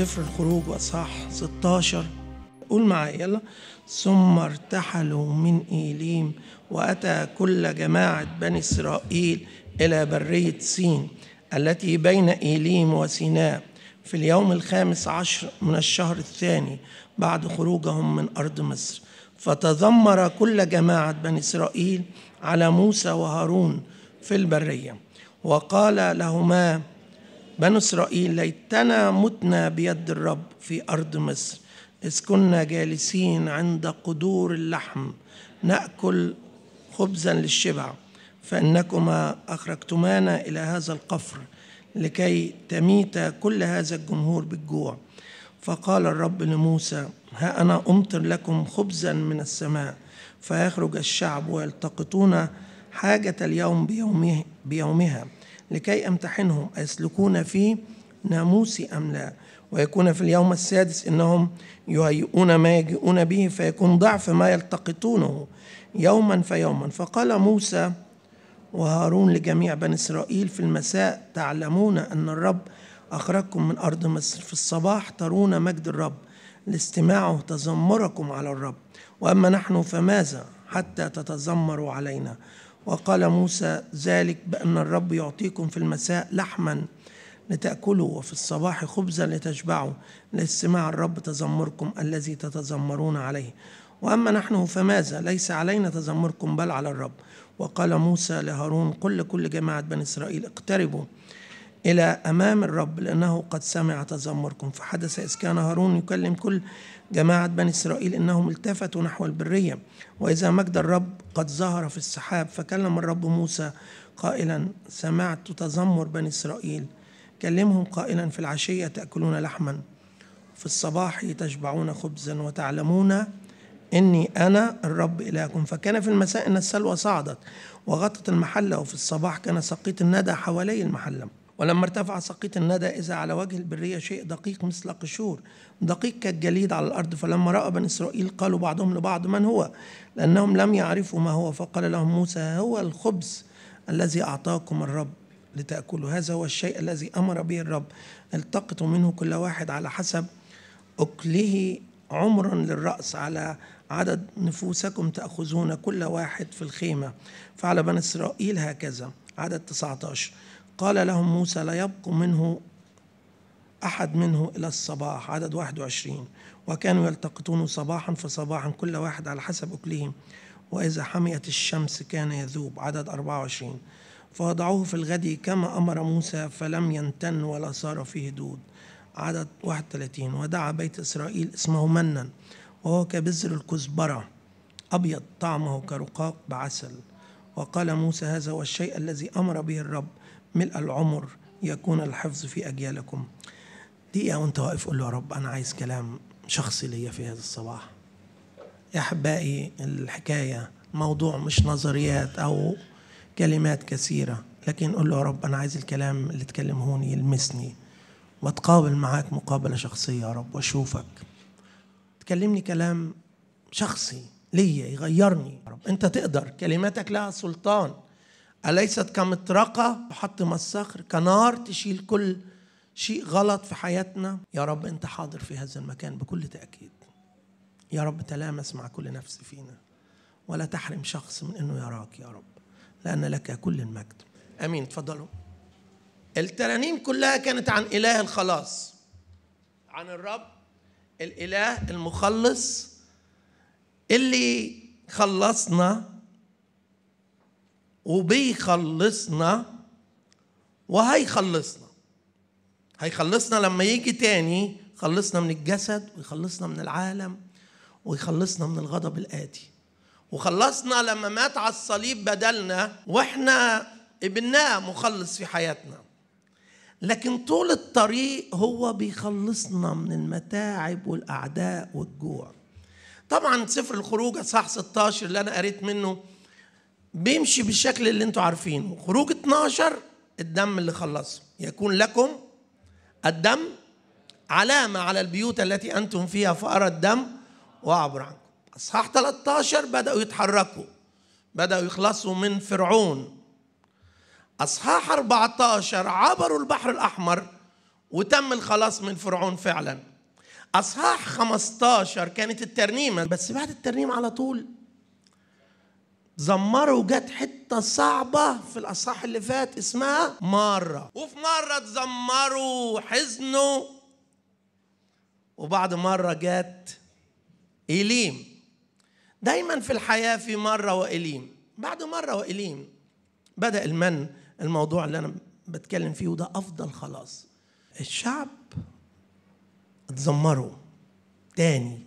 سفر الخروج وصح 16 قول معايا يلا ثم ارتحلوا من إيليم وأتى كل جماعة بني إسرائيل إلى برية سين التي بين إيليم وسيناء في اليوم الخامس عشر من الشهر الثاني بعد خروجهم من أرض مصر فتذمر كل جماعة بني إسرائيل على موسى وهارون في البرية وقال لهما بنو إسرائيل ليتنا متنا بيد الرب في أرض مصر إذ كنا جالسين عند قدور اللحم نأكل خبزا للشبع فإنكما أخرجتمانا إلى هذا القفر لكي تميت كل هذا الجمهور بالجوع فقال الرب لموسى ها أنا أمطر لكم خبزا من السماء فيخرج الشعب ويلتقطون حاجة اليوم بيومه بيومها لكي أمتحنهم أيسلكون في ناموسي أم لا ويكون في اليوم السادس إنهم يهيئون ما يجيئون به فيكون ضعف ما يلتقطونه يوما فيوما فقال موسى وهارون لجميع بني إسرائيل في المساء تعلمون أن الرب أخرجكم من أرض مصر في الصباح ترون مجد الرب لاستماعه تذمركم على الرب وأما نحن فماذا حتى تتذمروا علينا وقال موسى ذلك بأن الرب يعطيكم في المساء لحما لتأكلوا وفي الصباح خبزا لتشبعوا لاستماع الرب تذمركم الذي تتذمرون عليه وأما نحن فماذا ليس علينا تذمركم بل على الرب وقال موسى لهارون قل لكل جماعة بني إسرائيل اقتربوا إلى أمام الرب لأنه قد سمع تذمركم فحدث إذ كان هارون يكلم كل جماعة بني إسرائيل إنهم التفتوا نحو البرية وإذا مجد الرب قد ظهر في السحاب فكلم الرب موسى قائلا سمعت تذمر بني إسرائيل كلمهم قائلا في العشية تأكلون لحما في الصباح تشبعون خبزا وتعلمون إني أنا الرب إلهكم فكان في المساء أن السلوى صعدت وغطت المحلة وفي الصباح كان سقيط الندى حوالي المحلة ولما ارتفع سقيط الندى إذا على وجه البرية شيء دقيق مثل قشور دقيق كالجليد على الأرض فلما رأى بني إسرائيل قالوا بعضهم لبعض من هو لأنهم لم يعرفوا ما هو فقال لهم موسى هو الخبز الذي أعطاكم الرب لتأكلوا هذا هو الشيء الذي أمر به الرب التقطوا منه كل واحد على حسب أكله عمرا للرأس على عدد نفوسكم تأخذون كل واحد في الخيمة فعل بني إسرائيل هكذا عدد 19 قال لهم موسى لا يبق منه أحد منه إلى الصباح عدد 21 وكانوا يلتقطون صباحا فصباحا كل واحد على حسب أكلهم وإذا حميت الشمس كان يذوب عدد 24 فوضعوه في الغد كما أمر موسى فلم ينتن ولا صار فيه دود عدد 31 ودعا بيت إسرائيل اسمه منا وهو كبذر الكزبرة أبيض طعمه كرقاق بعسل وقال موسى هذا هو الشيء الذي أمر به الرب ملء العمر يكون الحفظ في أجيالكم دقيقة وأنت واقف قول له يا رب أنا عايز كلام شخصي ليا في هذا الصباح يا أحبائي الحكاية موضوع مش نظريات أو كلمات كثيرة لكن قول له يا رب أنا عايز الكلام اللي تكلمهوني يلمسني وأتقابل معاك مقابلة شخصية يا رب وأشوفك تكلمني كلام شخصي ليا يغيرني يا رب أنت تقدر كلماتك لها سلطان أليست كمطرقة محطم الصخر كنار تشيل كل شيء غلط في حياتنا يا رب أنت حاضر في هذا المكان بكل تأكيد يا رب تلامس مع كل نفس فينا ولا تحرم شخص من أنه يراك يا رب لأن لك كل المجد أمين تفضلوا الترانيم كلها كانت عن إله الخلاص عن الرب الإله المخلص اللي خلصنا وبيخلصنا وهيخلصنا هيخلصنا لما يجي تاني خلصنا من الجسد ويخلصنا من العالم ويخلصنا من الغضب الآتي وخلصنا لما مات على الصليب بدلنا واحنا قبلناه مخلص في حياتنا لكن طول الطريق هو بيخلصنا من المتاعب والاعداء والجوع طبعا سفر الخروج اصحاح 16 اللي انا قريت منه بيمشي بالشكل اللي انتم عارفينه خروج 12 الدم اللي خلصه يكون لكم الدم علامة على البيوت التي أنتم فيها فأرى الدم وأعبر عنكم أصحاح 13 بدأوا يتحركوا بدأوا يخلصوا من فرعون أصحاح 14 عبروا البحر الأحمر وتم الخلاص من فرعون فعلا أصحاح 15 كانت الترنيمة بس بعد الترنيمة على طول زمروا جت حته صعبه في الاصحاح اللي فات اسمها ماره وفي مره تزمروا حزنوا وبعد مره جت إليم دايما في الحياة في مرة وإليم بعد مرة وإليم بدأ المن الموضوع اللي أنا بتكلم فيه وده أفضل خلاص الشعب اتذمروا تاني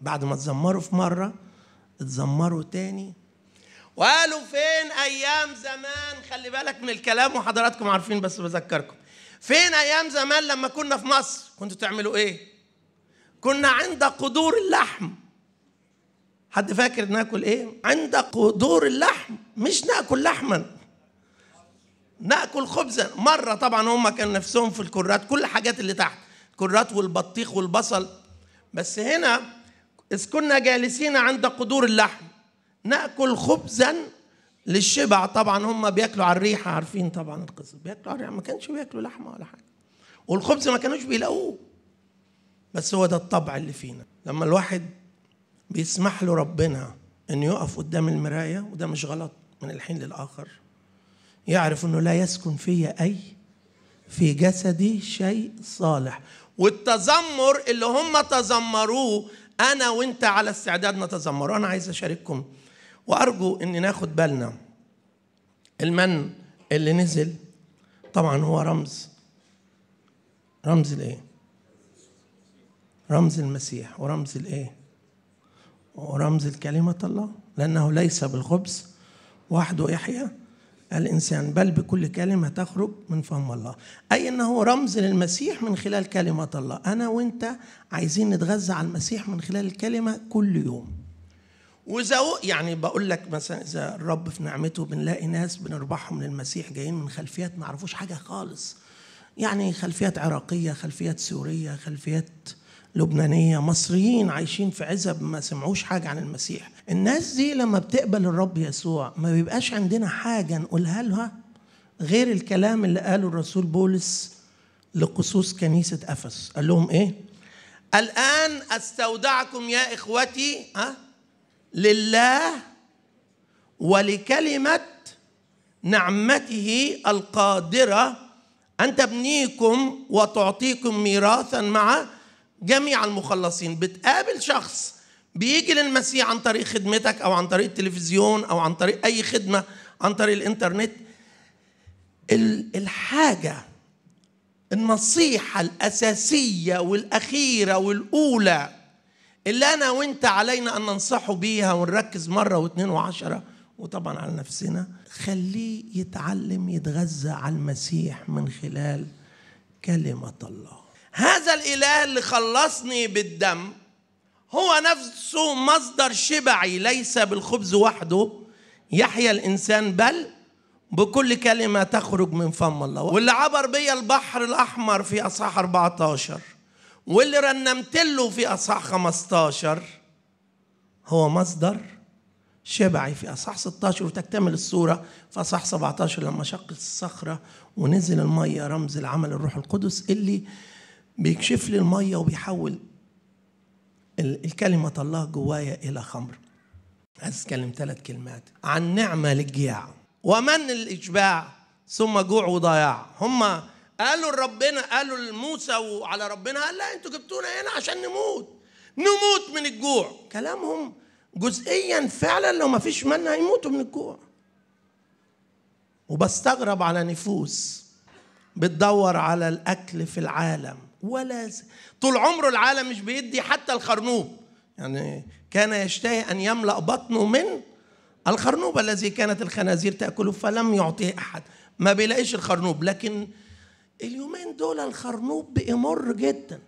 بعد ما اتذمروا في مرة اتذمروا تاني وقالوا فين ايام زمان خلي بالك من الكلام وحضراتكم عارفين بس بذكركم فين ايام زمان لما كنا في مصر كنتوا تعملوا ايه كنا عند قدور اللحم حد فاكر ناكل ايه عند قدور اللحم مش ناكل لحما ناكل خبزا مره طبعا هم كان نفسهم في الكرات كل الحاجات اللي تحت الكرات والبطيخ والبصل بس هنا اذ كنا جالسين عند قدور اللحم ناكل خبزا للشبع طبعا هم بياكلوا على الريحه عارفين طبعا القصه بياكلوا على الريحه ما كانش بياكلوا لحمه ولا حاجه والخبز ما كانوش بيلاقوه بس هو ده الطبع اللي فينا لما الواحد بيسمح له ربنا انه يقف قدام المرايه وده مش غلط من الحين للاخر يعرف انه لا يسكن في اي في جسدي شيء صالح والتذمر اللي هم تذمروه انا وانت على استعداد نتذمره انا عايز اشارككم وارجو ان ناخد بالنا المن اللي نزل طبعا هو رمز رمز الايه رمز المسيح ورمز الايه ورمز الكلمة الله لأنه ليس بالخبز وحده يحيى الإنسان بل بكل كلمة تخرج من فم الله أي أنه رمز للمسيح من خلال كلمة الله أنا وأنت عايزين نتغذى على المسيح من خلال الكلمة كل يوم وإذا يعني بقول لك مثلا إذا الرب في نعمته بنلاقي ناس بنربحهم للمسيح جايين من خلفيات ما عرفوش حاجة خالص يعني خلفيات عراقية خلفيات سورية خلفيات لبنانية مصريين عايشين في عزب ما سمعوش حاجة عن المسيح الناس دي لما بتقبل الرب يسوع ما بيبقاش عندنا حاجة نقولها لها غير الكلام اللي قاله الرسول بولس لقصوص كنيسة أفس قال لهم إيه الآن أستودعكم يا إخوتي ها لله ولكلمة نعمته القادرة أن تبنيكم وتعطيكم ميراثا مع جميع المخلصين بتقابل شخص بيجي للمسيح عن طريق خدمتك أو عن طريق التلفزيون أو عن طريق أي خدمة عن طريق الإنترنت الحاجة النصيحة الأساسية والأخيرة والأولى اللي أنا وأنت علينا أن ننصحه بيها ونركز مرة واثنين وعشرة وطبعا على نفسنا خليه يتعلم يتغذى على المسيح من خلال كلمة الله هذا الإله اللي خلصني بالدم هو نفسه مصدر شبعي ليس بالخبز وحده يحيا الإنسان بل بكل كلمة تخرج من فم الله واللي عبر بيا البحر الأحمر في أصحاح 14 واللي رنمت له في اصحاح 15 هو مصدر شبعي في اصحاح 16 وتكتمل الصوره في اصحاح 17 لما شق الصخره ونزل الميه رمز العمل الروح القدس اللي بيكشف لي الميه وبيحول الكلمة الله جوايا إلى خمر عايز أتكلم ثلاث كلمات عن نعمة للجياع ومن الإشباع ثم جوع وضياع هما قالوا لربنا قالوا لموسى وعلى ربنا قال لا انتوا جبتونا هنا عشان نموت نموت من الجوع كلامهم جزئيا فعلا لو ما فيش منا هيموتوا من الجوع وبستغرب على نفوس بتدور على الاكل في العالم ولا طول عمره العالم مش بيدي حتى الخرنوب يعني كان يشتهي ان يملا بطنه من الخرنوب الذي كانت الخنازير تاكله فلم يعطيه احد ما بيلاقيش الخرنوب لكن اليومين دول الخرنوب بيمر جدا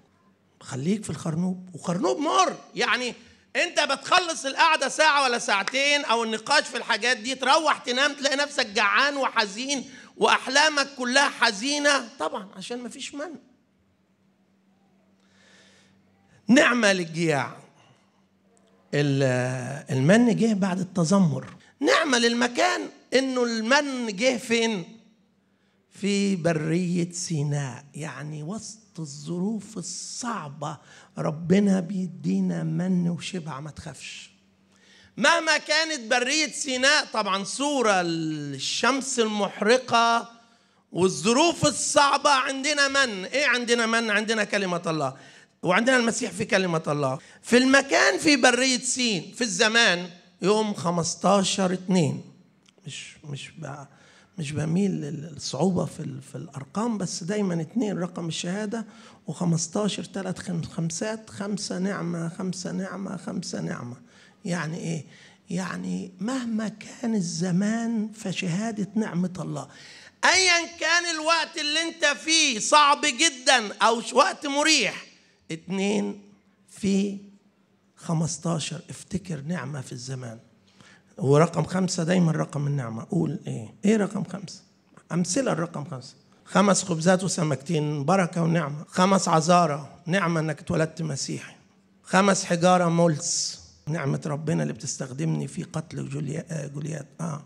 خليك في الخرنوب وخرنوب مر يعني انت بتخلص القعده ساعه ولا ساعتين او النقاش في الحاجات دي تروح تنام تلاقي نفسك جعان وحزين واحلامك كلها حزينه طبعا عشان مفيش من نعمه للجياع المن جه بعد التذمر نعمه للمكان انه المن جه فين في برية سيناء يعني وسط الظروف الصعبة ربنا بيدينا من وشبع ما تخافش مهما كانت برية سيناء طبعا صورة الشمس المحرقة والظروف الصعبة عندنا من ايه عندنا من عندنا كلمة الله وعندنا المسيح في كلمة الله في المكان في برية سين في الزمان يوم 15 2 مش مش بقى مش بميل للصعوبه في في الارقام بس دايما اتنين رقم الشهاده و15 ثلاث خمسات خمسه نعمه خمسه نعمه خمسه نعمه يعني ايه؟ يعني مهما كان الزمان فشهاده نعمه الله ايا كان الوقت اللي انت فيه صعب جدا او وقت مريح اتنين في 15 افتكر نعمه في الزمان هو رقم خمسة دايما رقم النعمة قول إيه إيه رقم خمسة أمثلة الرقم خمسة خمس خبزات وسمكتين بركة ونعمة خمس عذارة نعمة إنك اتولدت مسيحي خمس حجارة ملس نعمة ربنا اللي بتستخدمني في قتل جوليا آه، جوليات آه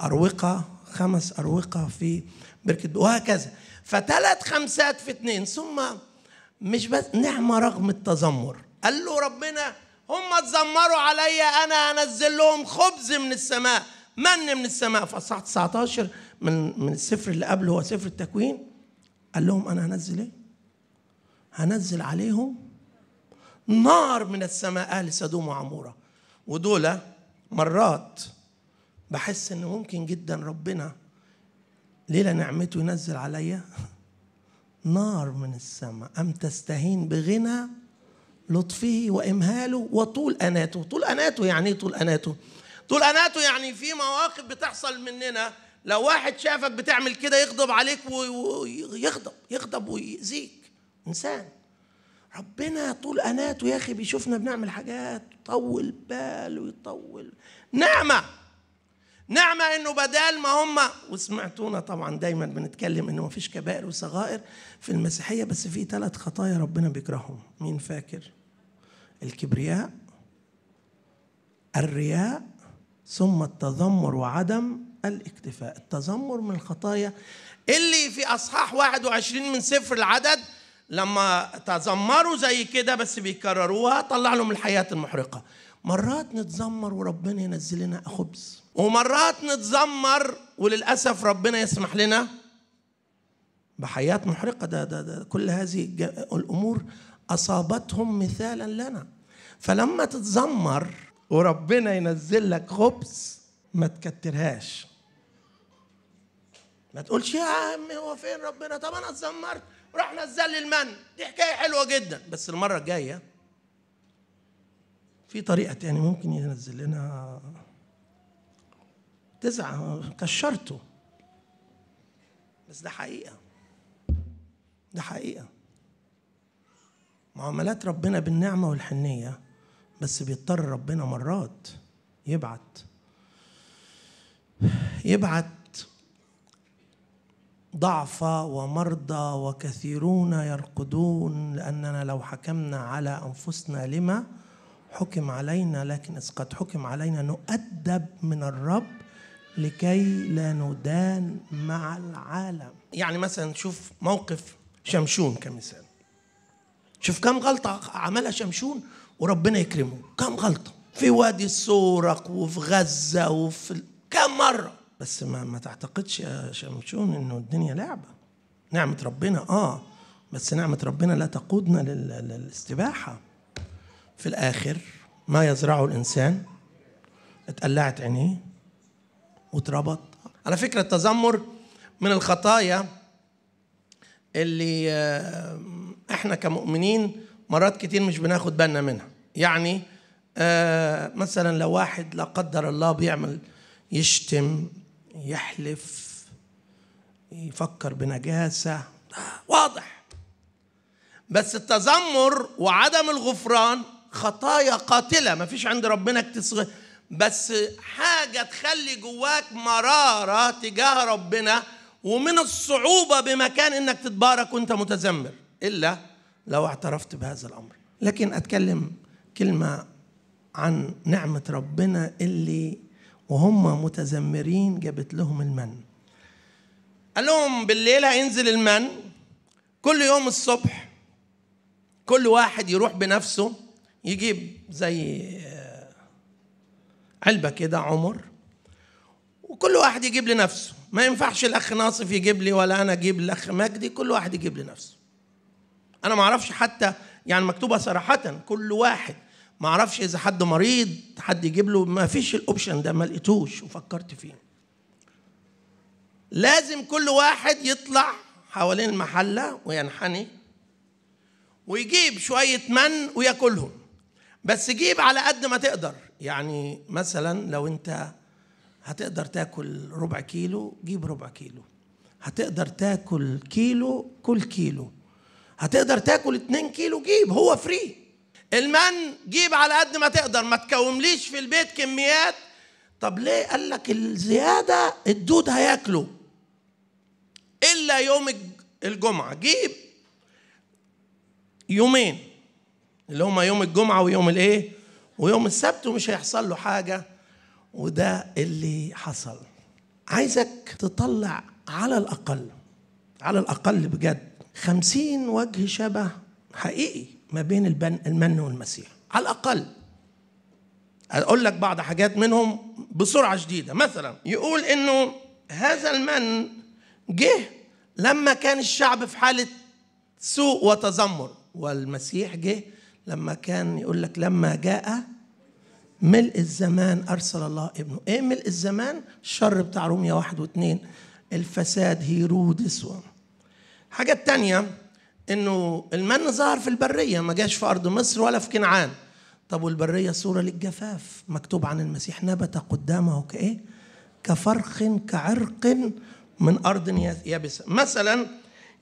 أروقة خمس أروقة في بركة وهكذا فثلاث خمسات في اثنين ثم مش بس نعمة رغم التذمر قال له ربنا هم اتذمروا عليا انا انزل لهم خبز من السماء من من السماء فصح 19 من من السفر اللي قبله هو سفر التكوين قال لهم انا هنزل ايه هنزل عليهم نار من السماء اهل سدوم وعموره ودول مرات بحس ان ممكن جدا ربنا ليلة نعمته ينزل عليا نار من السماء أم تستهين بغنى لطفه وامهاله وطول اناته طول اناته يعني ايه طول اناته طول اناته يعني في مواقف بتحصل مننا لو واحد شافك بتعمل كده يغضب عليك ويغضب يغضب ويأذيك انسان ربنا طول اناته يا اخي بيشوفنا بنعمل حاجات طول باله ويطول نعمه نعمة انه بدال ما هم وسمعتونا طبعا دايما بنتكلم انه ما فيش كبائر وصغائر في المسيحية بس في ثلاث خطايا ربنا بيكرههم مين فاكر الكبرياء الرياء ثم التذمر وعدم الاكتفاء التذمر من الخطايا اللي في اصحاح 21 من سفر العدد لما تذمروا زي كده بس بيكرروها طلع لهم الحياة المحرقة مرات نتذمر وربنا ينزل لنا خبز ومرات نتذمر وللاسف ربنا يسمح لنا بحيات محرقه ده, ده, ده كل هذه الامور اصابتهم مثالا لنا فلما تتذمر وربنا ينزل لك خبز ما تكترهاش ما تقولش يا عمي هو فين ربنا طب انا اتذمرت وراح نزل لي المن دي حكايه حلوه جدا بس المره الجايه في طريقه تاني يعني ممكن ينزل لنا تزعل كشرته بس ده حقيقه ده حقيقه معاملات ربنا بالنعمه والحنيه بس بيضطر ربنا مرات يبعت يبعت ضعفة ومرضى وكثيرون يرقدون لاننا لو حكمنا على انفسنا لما حكم علينا لكن إذ قد حكم علينا نؤدب من الرب لكي لا ندان مع العالم يعني مثلا شوف موقف شمشون كمثال شوف كم غلطة عملها شمشون وربنا يكرمه كم غلطة في وادي السورق وفي غزة وفي كم مرة بس ما, ما تعتقدش يا شمشون انه الدنيا لعبة نعمة ربنا اه بس نعمة ربنا لا تقودنا للاستباحة في الآخر ما يزرعه الإنسان اتقلعت عينيه واتربط على فكرة التذمر من الخطايا اللي آه، احنا كمؤمنين مرات كتير مش بناخد بالنا منها يعني آه مثلا لو واحد لا قدر الله بيعمل يشتم يحلف يفكر بنجاسة واضح بس التذمر وعدم الغفران خطايا قاتلة ما فيش عند ربنا اكتصاص بس حاجة تخلي جواك مرارة تجاه ربنا ومن الصعوبة بمكان انك تتبارك وانت متذمر الا لو اعترفت بهذا الامر لكن اتكلم كلمة عن نعمة ربنا اللي وهم متذمرين جابت لهم المن قال لهم بالليل هينزل المن كل يوم الصبح كل واحد يروح بنفسه يجيب زي آه، علبه كده عمر وكل واحد يجيب لنفسه ما ينفعش الاخ ناصف يجيب لي ولا انا اجيب الاخ مجدي كل واحد يجيب لنفسه انا ما اعرفش حتى يعني مكتوبه صراحه كل واحد ما اعرفش اذا حد مريض حد يجيب له ما فيش الاوبشن ده ما لقيتوش وفكرت فيه لازم كل واحد يطلع حوالين المحله وينحني ويجيب شويه من وياكلهم بس جيب على قد ما تقدر يعني مثلا لو انت هتقدر تاكل ربع كيلو جيب ربع كيلو هتقدر تاكل كيلو كل كيلو هتقدر تاكل اتنين كيلو جيب هو فري المن جيب على قد ما تقدر ما تكومليش في البيت كميات طب ليه قال لك الزياده الدود هياكله الا يوم الجمعه جيب يومين اللي هما يوم الجمعة ويوم الإيه؟ ويوم السبت ومش هيحصل له حاجة وده اللي حصل عايزك تطلع على الأقل على الأقل بجد خمسين وجه شبه حقيقي ما بين البن المن والمسيح على الأقل أقول لك بعض حاجات منهم بسرعة شديدة مثلا يقول إنه هذا المن جه لما كان الشعب في حالة سوء وتذمر والمسيح جه لما كان يقول لك لما جاء ملء الزمان أرسل الله ابنه إيه ملء الزمان الشر بتاع رومية واحد واثنين الفساد هيرودس الحاجة التانية إنه المن ظهر في البرية ما جاش في أرض مصر ولا في كنعان طب والبرية صورة للجفاف مكتوب عن المسيح نبت قدامه كإيه كفرخ كعرق من أرض يابسة مثلا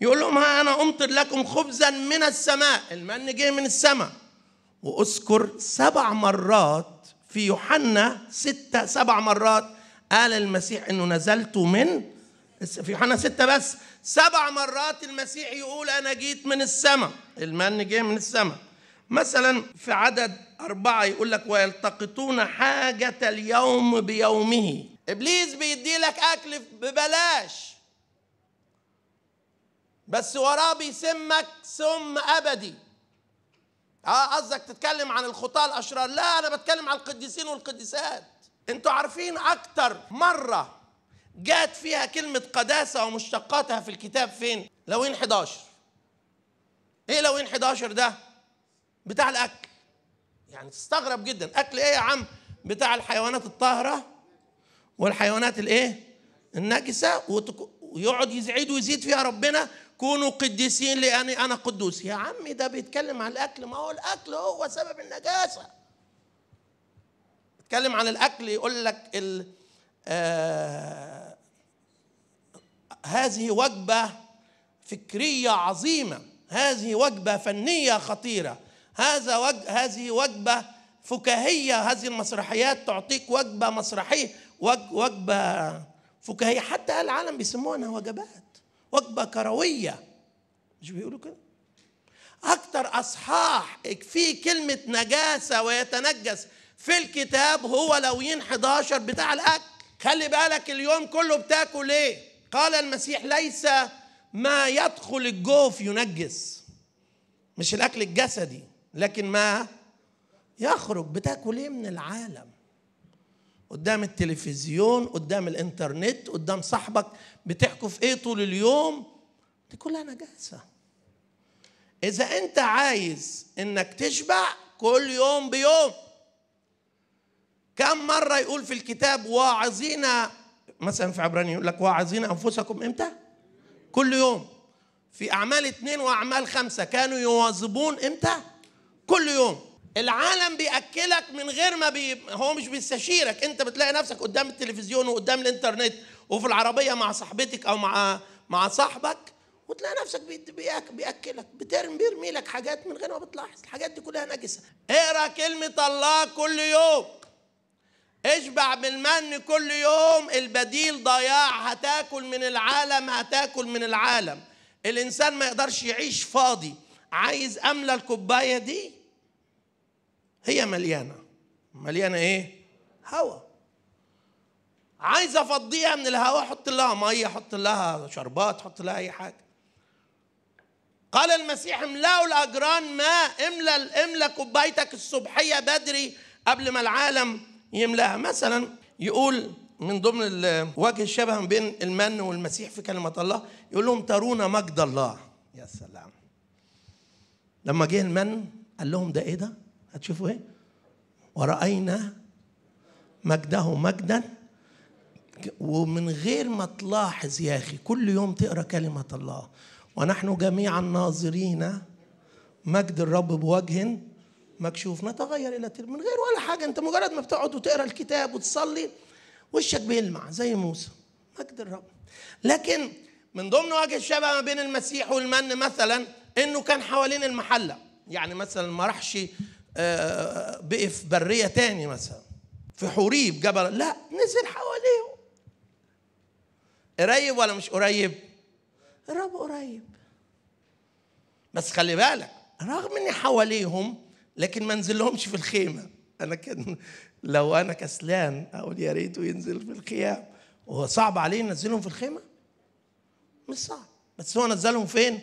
يقول لهم ها أنا أمطر لكم خبزا من السماء المن جه من السماء وأذكر سبع مرات في يوحنا ستة سبع مرات قال المسيح أنه نزلت من في يوحنا ستة بس سبع مرات المسيح يقول أنا جيت من السماء المن جه من السماء مثلا في عدد أربعة يقول لك ويلتقطون حاجة اليوم بيومه إبليس بيدي لك أكل ببلاش بس وراه بيسمك سم ابدي اه قصدك تتكلم عن الخطاه الاشرار لا انا بتكلم عن القديسين والقديسات انتوا عارفين اكتر مره جات فيها كلمه قداسه ومشتقاتها في الكتاب فين لوين 11 ايه لوين 11 ده بتاع الاكل يعني تستغرب جدا اكل ايه يا عم بتاع الحيوانات الطاهره والحيوانات الايه النجسه ويقعد يزعيد ويزيد فيها ربنا كونوا قديسين لأني أنا قدوس يا عمي ده بيتكلم عن الأكل ما هو الأكل هو سبب النجاسة بيتكلم عن الأكل يقول لك ال آه هذه وجبة فكرية عظيمة هذه وجبة فنية خطيرة هذا وج هذه وجبة فكاهية هذه المسرحيات تعطيك وجبة مسرحية وج وجبة فكاهية حتى العالم بيسموها وجبات وجبه كرويه مش بيقولوا كده اكتر اصحاح فيه كلمه نجاسه ويتنجس في الكتاب هو لويين 11 بتاع الاكل خلي بالك اليوم كله بتاكل ايه قال المسيح ليس ما يدخل الجوف ينجس مش الاكل الجسدي لكن ما يخرج بتاكل ايه من العالم قدام التلفزيون قدام الانترنت قدام صاحبك بتحكوا في ايه طول اليوم دي كلها نجاسه اذا انت عايز انك تشبع كل يوم بيوم كم مره يقول في الكتاب واعظين مثلا في عبراني يقول لك واعظين انفسكم امتى كل يوم في اعمال اثنين واعمال خمسه كانوا يواظبون امتى كل يوم العالم بياكلك من غير ما بي... هو مش بيستشيرك انت بتلاقي نفسك قدام التلفزيون وقدام الانترنت وفي العربيه مع صاحبتك او مع مع صاحبك وتلاقي نفسك بيأك... بياكلك بترمي بيرمي لك حاجات من غير ما بتلاحظ الحاجات دي كلها نجسه اقرا كلمه الله كل يوم اشبع بالمن كل يوم البديل ضياع هتاكل من العالم هتاكل من العالم الانسان ما يقدرش يعيش فاضي عايز املى الكوبايه دي هي مليانه مليانه ايه هواء عايز افضيها من الهواء حط لها ميه حط لها شربات حط لها اي حاجه قال المسيح املأوا الأجران ماء املأ املأ كوبايتك الصبحية بدري قبل ما العالم يملاها مثلا يقول من ضمن وجه الشبه بين المن والمسيح في كلمة الله يقول لهم ترون مجد الله يا سلام لما جه المن قال لهم ده ايه ده هتشوفوا ايه ورأينا مجده مجدا ومن غير ما تلاحظ يا أخي كل يوم تقرأ كلمة الله ونحن جميعا ناظرين مجد الرب بوجه مكشوف نتغير إلى تلك من غير ولا حاجة أنت مجرد ما بتقعد وتقرأ الكتاب وتصلي وشك بيلمع زي موسى مجد الرب لكن من ضمن وجه الشبه ما بين المسيح والمن مثلا انه كان حوالين المحله يعني مثلا ما راحش آه، بقي في بريه تاني مثلا في حوريب جبل لا نزل حواليهم قريب ولا مش قريب الرب قريب بس خلي بالك رغم اني حواليهم لكن ما نزلهمش في الخيمه انا كان لو انا كسلان اقول يا ريته ينزل في الخيام وهو صعب عليه ينزلهم في الخيمه مش صعب بس هو نزلهم فين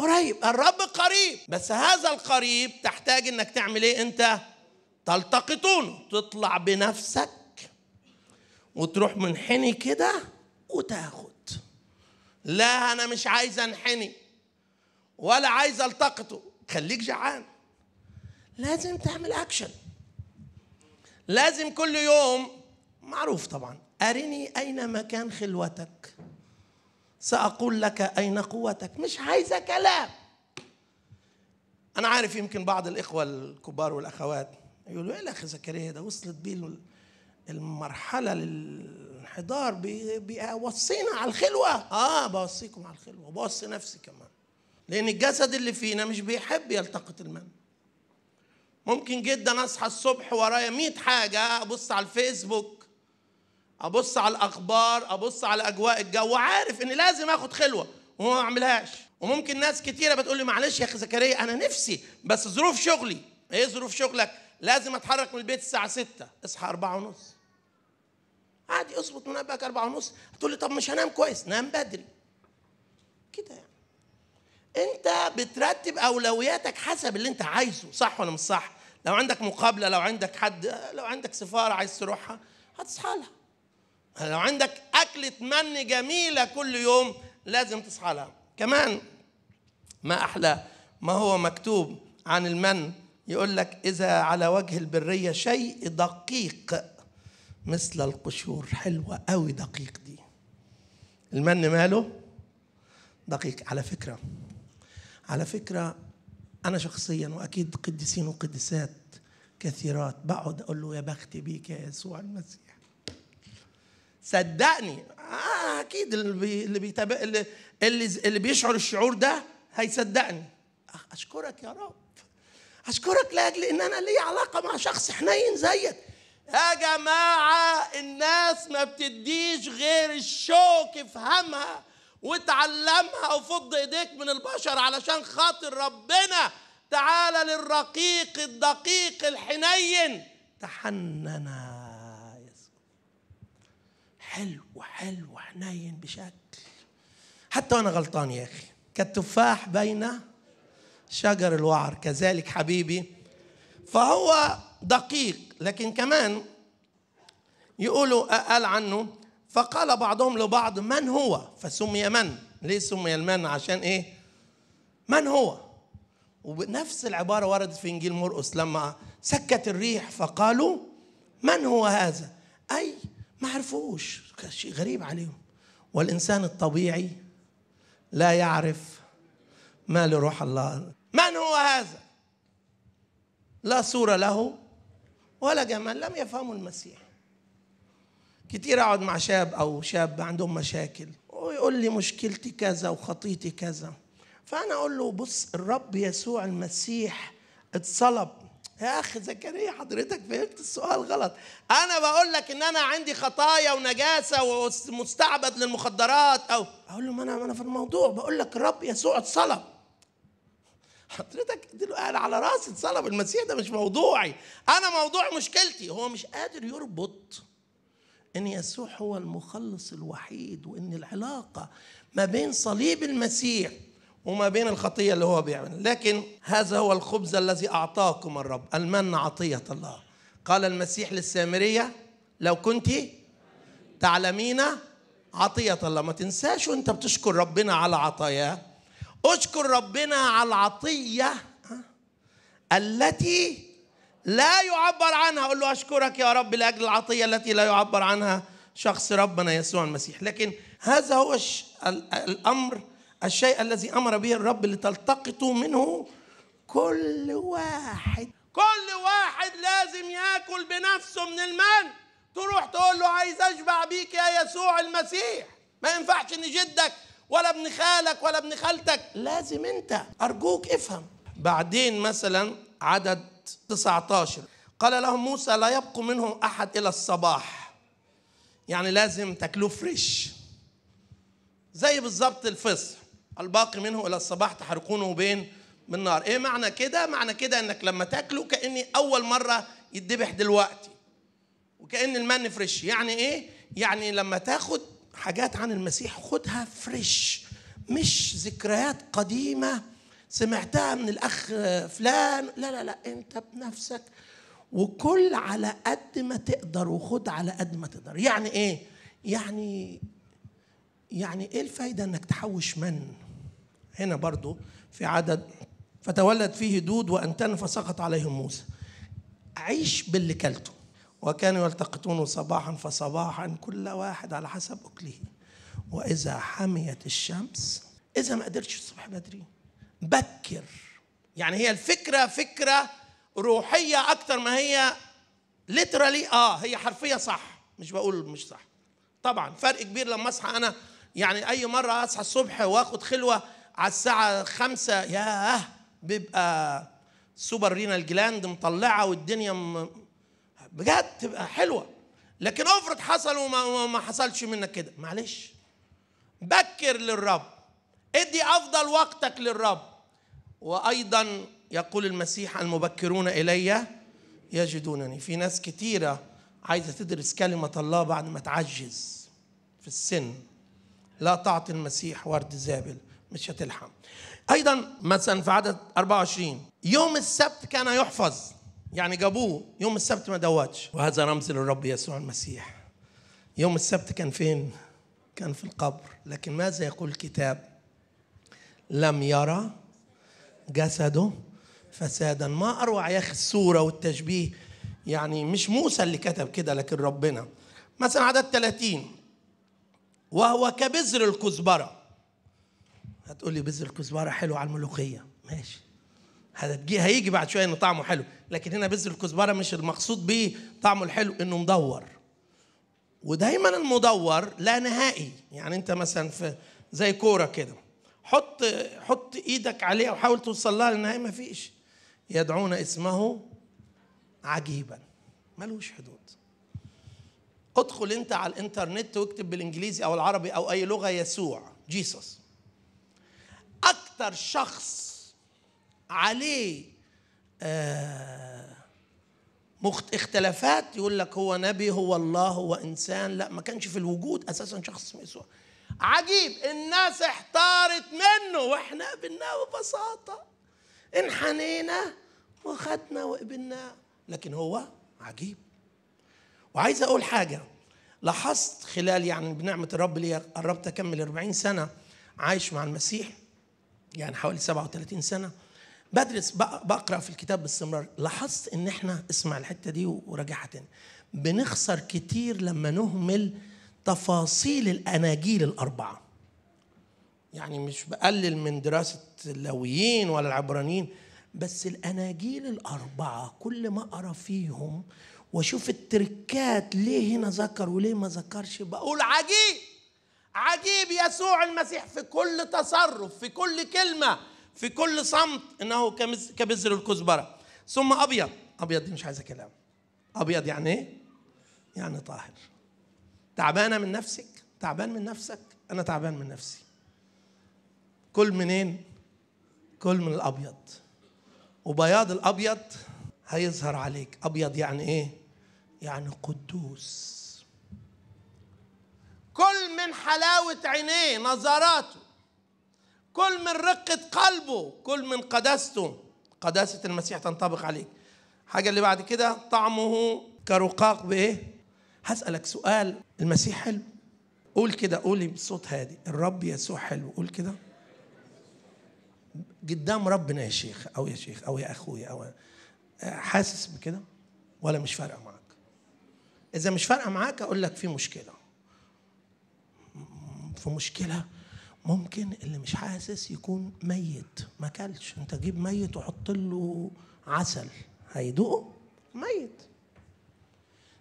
قريب الرب قريب بس هذا القريب تحتاج انك تعمل ايه انت تلتقطونه تطلع بنفسك وتروح منحني كده وتاخد لا انا مش عايز انحني ولا عايز التقطه خليك جعان لازم تعمل اكشن لازم كل يوم معروف طبعا ارني اين مكان خلوتك سأقول لك أين قوتك مش عايزة كلام أنا عارف يمكن بعض الإخوة الكبار والأخوات يقولوا إيه الأخ زكريا ده وصلت بيه المرحلة للانحدار بيوصينا على الخلوة آه بوصيكم على الخلوة وبوصي نفسي كمان لأن الجسد اللي فينا مش بيحب يلتقط المن ممكن جدا أصحى الصبح ورايا 100 حاجة أبص على الفيسبوك ابص على الاخبار ابص على اجواء الجو وعارف ان لازم اخد خلوه وما اعملهاش وممكن ناس كتيره بتقول لي معلش يا اخي زكريا انا نفسي بس ظروف شغلي ايه ظروف شغلك لازم اتحرك من البيت الساعه 6 اصحى 4 ونص عادي اظبط منبهك 4 ونص تقول لي طب مش هنام كويس نام بدري كده يعني انت بترتب اولوياتك حسب اللي انت عايزه صح ولا مش صح لو عندك مقابله لو عندك حد لو عندك سفاره عايز تروحها هتصحى لها لو عندك أكلة من جميلة كل يوم لازم تصحى لها كمان ما أحلى ما هو مكتوب عن المن يقول لك إذا على وجه البرية شيء دقيق مثل القشور حلوة قوي دقيق دي المن ماله دقيق على فكرة على فكرة أنا شخصيا وأكيد قديسين وقديسات كثيرات بقعد أقول له يا بخت بيك يا يسوع المسيح صدقني آه اكيد اللي بيتابع اللي, اللي بيشعر الشعور ده هيصدقني اشكرك يا رب اشكرك لاجل ان انا لي علاقه مع شخص حنين زيك يا جماعه الناس ما بتديش غير الشوك افهمها وتعلمها وفض ايديك من البشر علشان خاطر ربنا تعالى للرقيق الدقيق الحنين تحننا حلو حلو حنين بشكل حتى وانا غلطان يا اخي كالتفاح بين شجر الوعر كذلك حبيبي فهو دقيق لكن كمان يقولوا قال عنه فقال بعضهم لبعض من هو فسمي من ليه سمي المن عشان ايه من هو ونفس العبارة وردت في إنجيل مرقس لما سكت الريح فقالوا من هو هذا أي ما عرفوش كان شيء غريب عليهم والإنسان الطبيعي لا يعرف ما لروح الله من هو هذا لا صورة له ولا جمال لم يفهموا المسيح كتير أقعد مع شاب أو شاب عندهم مشاكل ويقول لي مشكلتي كذا وخطيتي كذا فأنا أقول له بص الرب يسوع المسيح اتصلب يا اخ زكريا حضرتك فهمت السؤال غلط انا بقول لك ان انا عندي خطايا ونجاسه ومستعبد للمخدرات او اقول له ما انا ما انا في الموضوع بقول لك الرب يسوع اتصلب حضرتك قال على راسي اتصلب المسيح ده مش موضوعي انا موضوع مشكلتي هو مش قادر يربط ان يسوع هو المخلص الوحيد وان العلاقه ما بين صليب المسيح وما بين الخطيه اللي هو بيعمل لكن هذا هو الخبز الذي اعطاكم الرب المن عطيه الله قال المسيح للسامريه لو كنت تعلمين عطيه الله ما تنساش وانت بتشكر ربنا على عطاياه اشكر ربنا على العطيه التي لا يعبر عنها اقول له اشكرك يا رب لاجل العطيه التي لا يعبر عنها شخص ربنا يسوع المسيح لكن هذا هو الامر الشيء الذي امر به الرب لتلتقطوا منه كل واحد كل واحد لازم ياكل بنفسه من المن تروح تقول له عايز اشبع بيك يا يسوع المسيح ما ينفعش ان جدك ولا ابن خالك ولا ابن خالتك لازم انت ارجوك افهم بعدين مثلا عدد 19 قال لهم موسى لا يبق منهم احد الى الصباح يعني لازم تاكلوه فريش زي بالظبط الفصح الباقي منه إلى الصباح تحرقونه بين بالنار إيه معنى كده؟ معنى كده إنك لما تاكله كأني أول مرة يتذبح دلوقتي وكأن المن فريش يعني إيه؟ يعني لما تاخد حاجات عن المسيح خدها فريش مش ذكريات قديمة سمعتها من الأخ فلان لا لا لا أنت بنفسك وكل على قد ما تقدر وخد على قد ما تقدر يعني ايه يعني يعني ايه الفايده انك تحوش من هنا برضو في عدد فتولد فيه دود وأنتن فسقط عليهم موسى عيش باللي كلته وكانوا يلتقطون صباحا فصباحا كل واحد على حسب أكله وإذا حميت الشمس إذا ما قدرتش الصبح بدري بكر يعني هي الفكرة فكرة روحية أكتر ما هي ليترالي آه هي حرفية صح مش بقول مش صح طبعا فرق كبير لما أصحى أنا يعني أي مرة أصحى الصبح وآخد خلوة على الساعة خمسة ياه بيبقى سوبر رينال جلاند مطلعة والدنيا بجد تبقى حلوة لكن افرض حصل وما ما حصلش منك كده معلش بكر للرب ادي افضل وقتك للرب وايضا يقول المسيح المبكرون الي يجدونني في ناس كتيره عايزه تدرس كلمه الله بعد ما تعجز في السن لا تعطي المسيح ورد زابل مش هتلحم ايضا مثلا في عدد 24 يوم السبت كان يحفظ يعني جابوه يوم السبت ما دوتش وهذا رمز للرب يسوع المسيح يوم السبت كان فين كان في القبر لكن ماذا يقول الكتاب لم يرى جسده فسادا ما اروع يا اخي الصوره والتشبيه يعني مش موسى اللي كتب كده لكن ربنا مثلا عدد 30 وهو كبذر الكزبره هتقول لي بذر الكزبره حلو على الملوخيه ماشي هتجي هيجي بعد شويه ان طعمه حلو لكن هنا بذر الكزبره مش المقصود بيه طعمه الحلو انه مدور ودايما المدور لا نهائي يعني انت مثلا في زي كوره كده حط حط ايدك عليها وحاول توصل لها للنهايه ما فيش يدعون اسمه عجيبا ملوش حدود ادخل انت على الانترنت واكتب بالانجليزي او العربي او اي لغه يسوع جيسوس اكثر شخص عليه آه، اختلافات يقول لك هو نبي هو الله هو انسان لا ما كانش في الوجود اساسا شخص اسمه يسوع عجيب الناس احتارت منه واحنا قبلناه ببساطه انحنينا وخدنا وقبلناه لكن هو عجيب وعايز اقول حاجه لاحظت خلال يعني بنعمه الرب اللي قربت اكمل 40 سنه عايش مع المسيح يعني حوالي 37 سنه بدرس بقرا في الكتاب باستمرار لاحظت ان احنا اسمع الحته دي وراجعها تاني بنخسر كتير لما نهمل تفاصيل الاناجيل الاربعه يعني مش بقلل من دراسه اللويين ولا العبرانيين بس الاناجيل الاربعه كل ما اقرا فيهم واشوف التركات ليه هنا ذكر وليه ما ذكرش بقول عجيب عجيب يسوع المسيح في كل تصرف في كل كلمه في كل صمت انه كبذر الكزبره ثم ابيض ابيض دي مش عايزه كلام ابيض يعني ايه يعني طاهر تعبانه من نفسك تعبان من نفسك انا تعبان من نفسي كل منين كل من الابيض وبياض الابيض هيظهر عليك ابيض يعني ايه يعني قدوس كل من حلاوة عينيه نظراته كل من رقة قلبه كل من قداسته قداسة المسيح تنطبق عليك حاجة اللي بعد كده طعمه كرقاق بإيه هسألك سؤال المسيح حلو قول كده قولي بصوت هادي الرب يسوع حلو قول كده قدام ربنا يا شيخ او يا شيخ او يا اخويا او حاسس بكده ولا مش فارقه معاك اذا مش فارقه معاك اقول لك في مشكله في مشكله ممكن اللي مش حاسس يكون ميت ما اكلش انت جيب ميت وحط له عسل هيدوقه ميت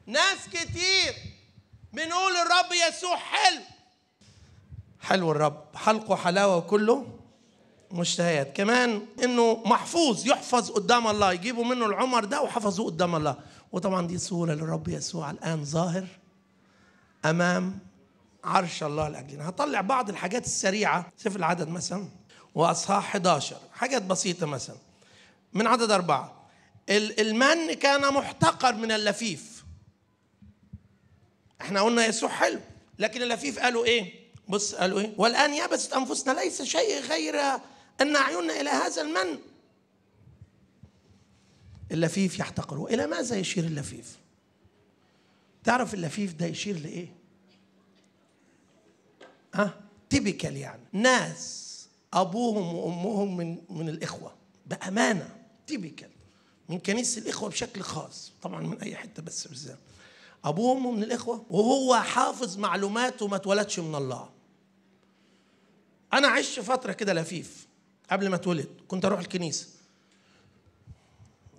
ناس كتير بنقول الرب يسوع حلو حلو الرب حلقه حلاوه وكله مشتهيات كمان انه محفوظ يحفظ قدام الله يجيبوا منه العمر ده وحفظوه قدام الله وطبعا دي سهوله للرب يسوع الان ظاهر امام عرش الله لاجلنا هطلع بعض الحاجات السريعه سفر العدد مثلا واصحاح 11 حاجات بسيطه مثلا من عدد اربعه المن كان محتقر من اللفيف احنا قلنا يسوع حلو لكن اللفيف قالوا ايه بص قالوا ايه والان يبست انفسنا ليس شيء غير ان اعيننا الى هذا المن اللفيف يحتقره الى ماذا يشير اللفيف تعرف اللفيف ده يشير لايه ها تيبيكال يعني ناس أبوهم وأمهم من من الإخوة بأمانة تيبيكال من كنيسة الإخوة بشكل خاص طبعا من أي حتة بس بالذات أبوه وأمه من الإخوة وهو حافظ معلوماته ما اتولدش من الله أنا عشت فترة كده لفيف قبل ما اتولد كنت أروح الكنيسة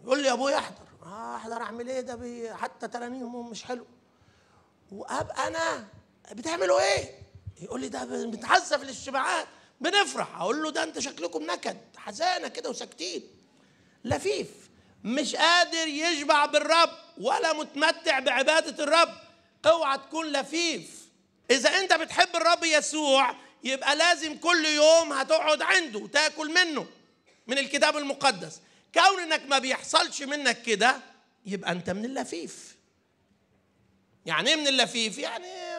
يقول لي أبويا أحضر آه أحضر أعمل إيه ده حتى ترانيمهم مش حلو وأبقى أنا بتعملوا إيه؟ يقول لي ده بنتعزف الاجتماعات بنفرح اقول له ده انت شكلكم نكد حزانه كده وساكتين لفيف مش قادر يشبع بالرب ولا متمتع بعباده الرب اوعى تكون لفيف اذا انت بتحب الرب يسوع يبقى لازم كل يوم هتقعد عنده وتاكل منه من الكتاب المقدس كون انك ما بيحصلش منك كده يبقى انت من اللفيف يعني ايه من اللفيف يعني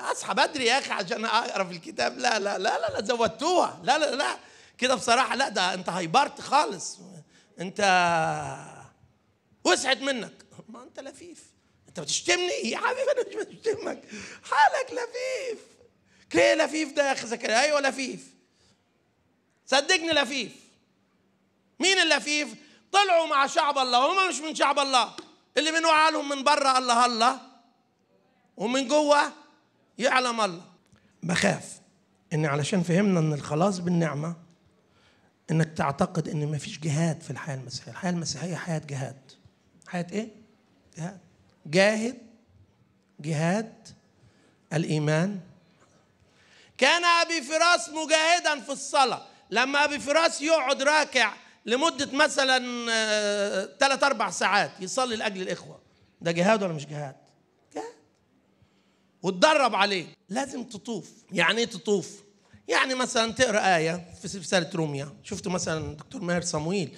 اصحى بدري يا اخي عشان اقرا في الكتاب لا لا لا لا, لا زودتوها لا لا لا كده بصراحه لا ده انت هيبرت خالص انت وسعت منك ما انت لفيف انت بتشتمني يا حبيبي انا مش بشتمك حالك لفيف ليه لفيف ده يا اخي زكريا ايوه لفيف صدقني لفيف مين اللفيف طلعوا مع شعب الله وهم مش من شعب الله اللي من لهم من بره الله الله ومن جوه يعلم الله بخاف ان علشان فهمنا ان الخلاص بالنعمه انك تعتقد ان مفيش جهاد في الحياه المسيحيه الحياه المسيحيه حياه جهاد حياه ايه جهاد جاهد جهاد الايمان كان ابي فراس مجاهدا في الصلاه لما ابي فراس يقعد راكع لمده مثلا ثلاث آه، اربع ساعات يصلي لاجل الاخوه ده جهاد ولا مش جهاد وتدرب عليه لازم تطوف يعني ايه تطوف يعني مثلا تقرا ايه في رساله روميا شفتوا مثلا دكتور ماهر صمويل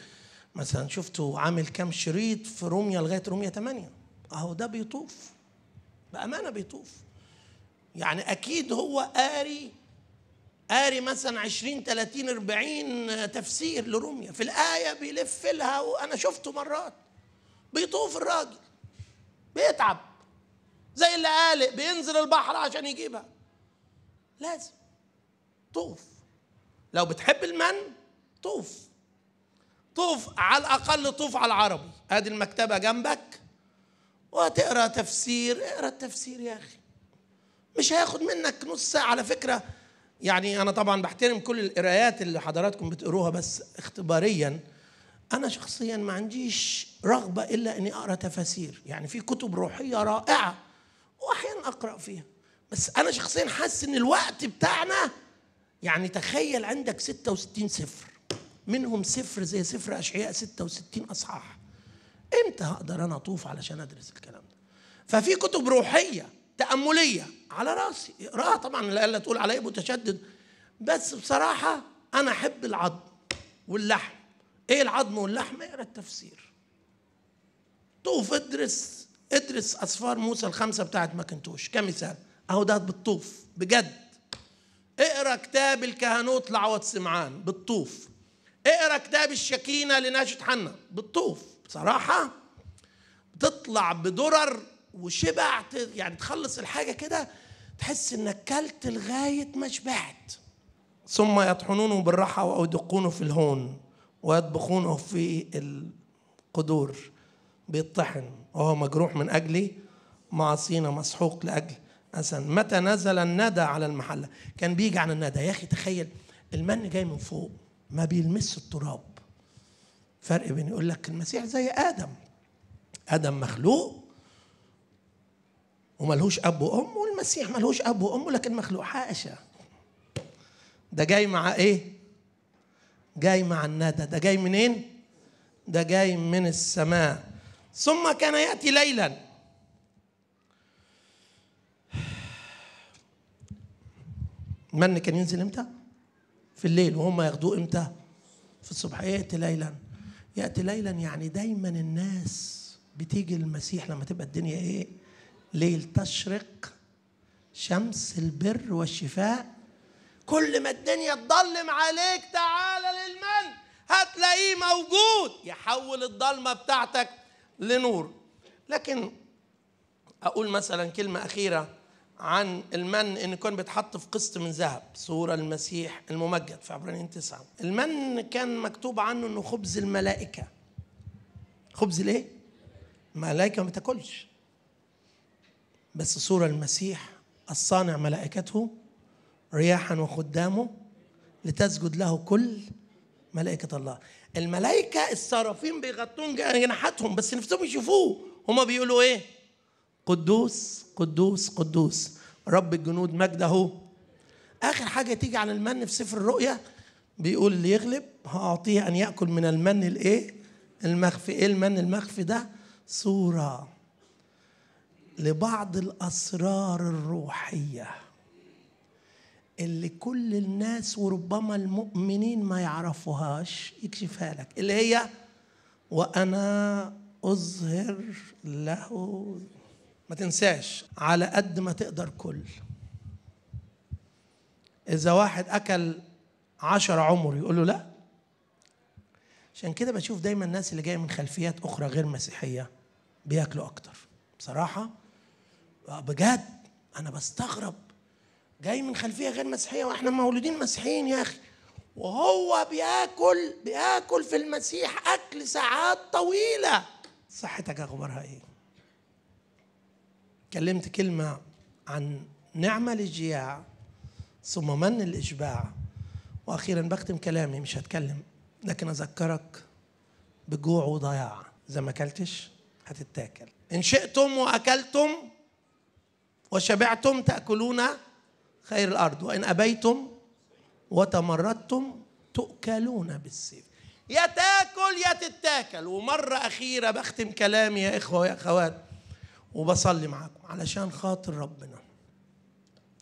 مثلا شفتوا عامل كام شريط في روميا لغايه روميا 8 اهو ده بيطوف بامانه بيطوف يعني اكيد هو قاري قاري مثلا 20 30 40 تفسير لروميا في الايه بيلف لها وانا شفته مرات بيطوف الراجل بيتعب زي اللي قالق بينزل البحر عشان يجيبها لازم طوف لو بتحب المن طوف طوف على الاقل طوف على العربي ادي المكتبه جنبك وتقرا تفسير اقرا التفسير يا اخي مش هياخد منك نص ساعه على فكره يعني انا طبعا بحترم كل القرايات اللي حضراتكم بتقروها بس اختباريا انا شخصيا ما عنديش رغبه الا اني اقرا تفاسير يعني في كتب روحيه رائعه واحيانا اقرا فيها بس انا شخصيا حاسس ان الوقت بتاعنا يعني تخيل عندك 66 سفر منهم سفر زي سفر اشعياء 66 اصحاح امتى هقدر انا اطوف علشان ادرس الكلام ده ففي كتب روحيه تامليه على راسي اقراها طبعا لا تقول عليا متشدد بس بصراحه انا احب العظم واللحم ايه العظم واللحم اقرا التفسير طوف ادرس ادرس أسفار موسى الخمسة بتاعت ماكنتوش كمثال أهو ده بالطوف بجد اقرا كتاب الكهنوت لعوض سمعان بالطوف اقرا كتاب الشكينة لناشد حنا بالطوف بصراحة بتطلع بدرر وشبع يعني تخلص الحاجة كده تحس انك كلت لغاية ما شبعت ثم يطحنونه بالراحة ويدقونه في الهون ويطبخونه في القدور بيطحن وهو مجروح من أجلي معصينا مسحوق لأجل أسن متى نزل الندى على المحلة كان بيجي عن الندى يا أخي تخيل المن جاي من فوق ما بيلمس التراب فرق بين يقول لك المسيح زي آدم آدم مخلوق وملهوش أب وأم والمسيح ملهوش أب وأم لكن مخلوق حاشا ده جاي مع إيه؟ جاي مع الندى ده جاي منين؟ ده جاي من السماء ثم كان ياتي ليلا من كان ينزل امتى في الليل وهم ياخدوه امتى في الصبح ياتي ليلا ياتي ليلا يعني دايما الناس بتيجي المسيح لما تبقى الدنيا ايه ليل تشرق شمس البر والشفاء كل ما الدنيا تضلم عليك تعال للمن هتلاقيه موجود يحول الضلمة بتاعتك لنور لكن أقول مثلا كلمة أخيرة عن المن إن كان بيتحط في قسط من ذهب صورة المسيح الممجد في عبرانيين تسعة المن كان مكتوب عنه إنه خبز الملائكة خبز ليه؟ الملائكة ما بتاكلش بس صورة المسيح الصانع ملائكته رياحا وخدامه لتسجد له كل ملائكة الله الملائكة السرافين بيغطون جناحاتهم بس نفسهم يشوفوه هما بيقولوا ايه قدوس قدوس قدوس رب الجنود مجده اخر حاجة تيجي عن المن في سفر الرؤيا بيقول اللي يغلب هأعطيه أن يأكل من المن الإيه؟ المخفي، إيه المن المخفي ده؟ صورة لبعض الأسرار الروحية اللي كل الناس وربما المؤمنين ما يعرفوهاش يكشفها لك اللي هي وأنا أظهر له ما تنساش على قد ما تقدر كل إذا واحد أكل عشر عمر يقول له لا عشان كده بشوف دايما الناس اللي جايه من خلفيات أخرى غير مسيحية بياكلوا أكتر بصراحة بجد أنا بستغرب جاي من خلفيه غير مسيحيه واحنا مولودين مسيحيين يا اخي وهو بياكل بياكل في المسيح اكل ساعات طويله صحتك اخبارها ايه كلمت كلمه عن نعمه للجياع ثم من الاشباع واخيرا بختم كلامي مش هتكلم لكن اذكرك بجوع وضياع اذا ما اكلتش هتتاكل ان شئتم واكلتم وشبعتم تاكلون خير الارض وان ابيتم وتمردتم تؤكلون بالسيف يا تاكل يا تتاكل ومره اخيره بختم كلامي يا اخوه يا اخوات وبصلي معاكم علشان خاطر ربنا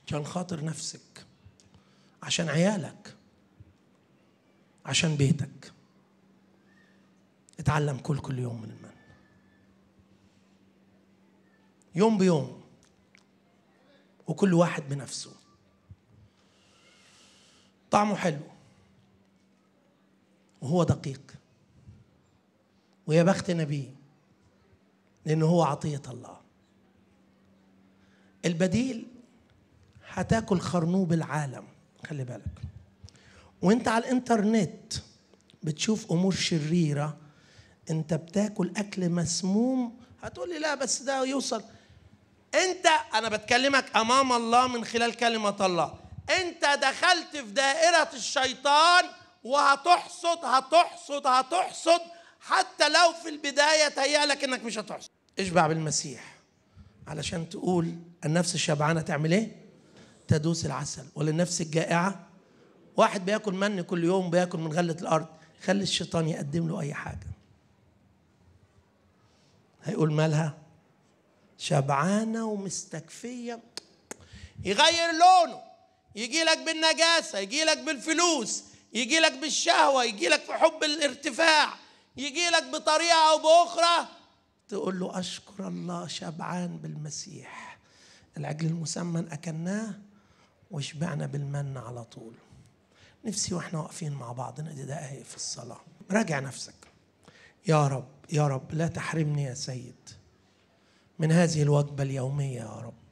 عشان خاطر نفسك عشان عيالك عشان بيتك اتعلم كل كل يوم من المن يوم بيوم وكل واحد بنفسه طعمه حلو وهو دقيق ويا بخت نبي لانه هو عطية الله البديل هتاكل خرنوب العالم خلي بالك وانت على الانترنت بتشوف امور شريره انت بتاكل اكل مسموم هتقول لي لا بس ده يوصل انت انا بتكلمك امام الله من خلال كلمه الله انت دخلت في دائرة الشيطان وهتحصد هتحصد هتحصد حتى لو في البداية تهيأ لك انك مش هتحصد اشبع بالمسيح علشان تقول النفس الشبعانة تعمل ايه تدوس العسل وللنفس الجائعة واحد بياكل من كل يوم بياكل من غلة الأرض خلي الشيطان يقدم له أي حاجة هيقول مالها شبعانة ومستكفية يغير لونه يجي لك بالنجاسة يجي لك بالفلوس يجي لك بالشهوة يجي لك في حب الارتفاع يجي لك بطريقة أو بأخرى تقول له أشكر الله شبعان بالمسيح العجل المسمن أكلناه وشبعنا بالمن على طول نفسي واحنا واقفين مع بعض ندي دقايق في الصلاة راجع نفسك يا رب يا رب لا تحرمني يا سيد من هذه الوجبة اليومية يا رب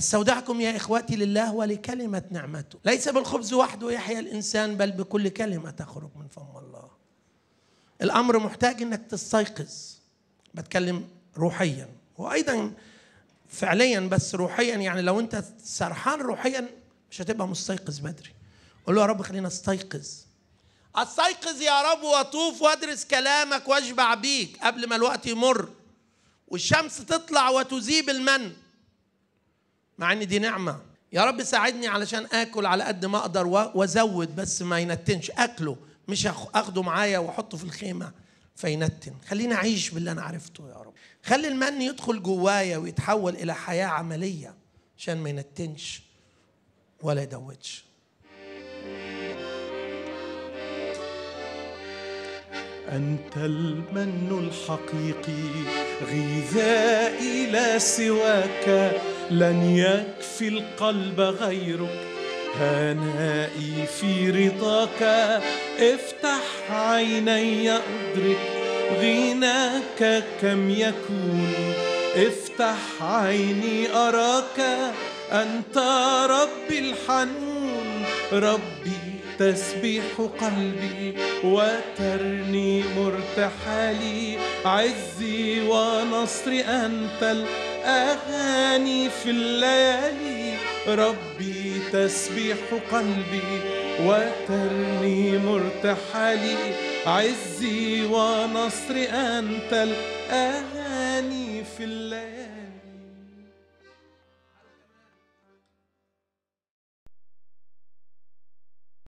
استودعكم يا اخوتي لله ولكلمه نعمته ليس بالخبز وحده يحيا الانسان بل بكل كلمه تخرج من فم الله الامر محتاج انك تستيقظ بتكلم روحيا وايضا فعليا بس روحيا يعني لو انت سرحان روحيا مش هتبقى مستيقظ بدري قول له يا رب خلينا استيقظ استيقظ يا رب واطوف وادرس كلامك واشبع بيك قبل ما الوقت يمر والشمس تطلع وتذيب المن مع ان دي نعمه يا رب ساعدني علشان اكل على قد ما اقدر وازود بس ما ينتنش اكله مش اخده معايا واحطه في الخيمه فينتن خليني اعيش باللي انا عرفته يا رب خلي المن يدخل جوايا ويتحول الى حياه عمليه عشان ما ينتنش ولا يدوتش أنت المن الحقيقي غذائي لا سواك لن يكفي القلب غيرك هنائي في رضاك افتح عيني أدرك غناك كم يكون افتح عيني أراك أنت ربي الحنون ربي تسبيح قلبي وترنيم ارتحالي عزي ونصري أنت أغاني في الليالي ربي تسبيح قلبي وترنيم ارتحالي عزي ونصري أنت الأغاني في الليالي